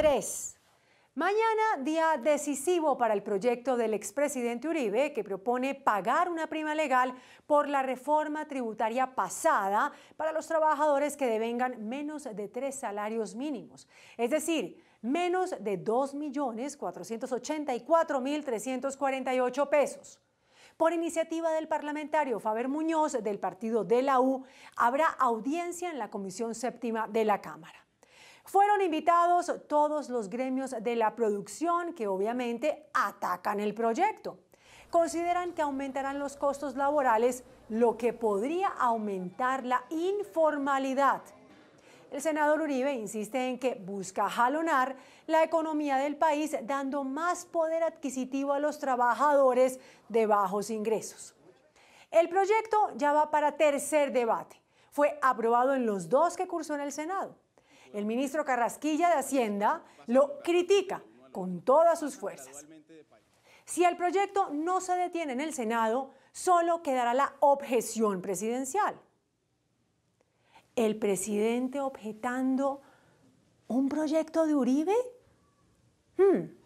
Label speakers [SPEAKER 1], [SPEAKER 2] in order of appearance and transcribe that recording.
[SPEAKER 1] 3. Mañana, día decisivo para el proyecto del expresidente Uribe, que propone pagar una prima legal por la reforma tributaria pasada para los trabajadores que devengan menos de tres salarios mínimos. Es decir, menos de 2.484.348 pesos. Por iniciativa del parlamentario Faber Muñoz del partido de la U, habrá audiencia en la Comisión Séptima de la Cámara. Fueron invitados todos los gremios de la producción que obviamente atacan el proyecto. Consideran que aumentarán los costos laborales, lo que podría aumentar la informalidad. El senador Uribe insiste en que busca jalonar la economía del país dando más poder adquisitivo a los trabajadores de bajos ingresos. El proyecto ya va para tercer debate. Fue aprobado en los dos que cursó en el Senado. El ministro Carrasquilla de Hacienda lo critica con todas sus fuerzas. Si el proyecto no se detiene en el Senado, solo quedará la objeción presidencial. El presidente objetando un proyecto de Uribe? Hmm.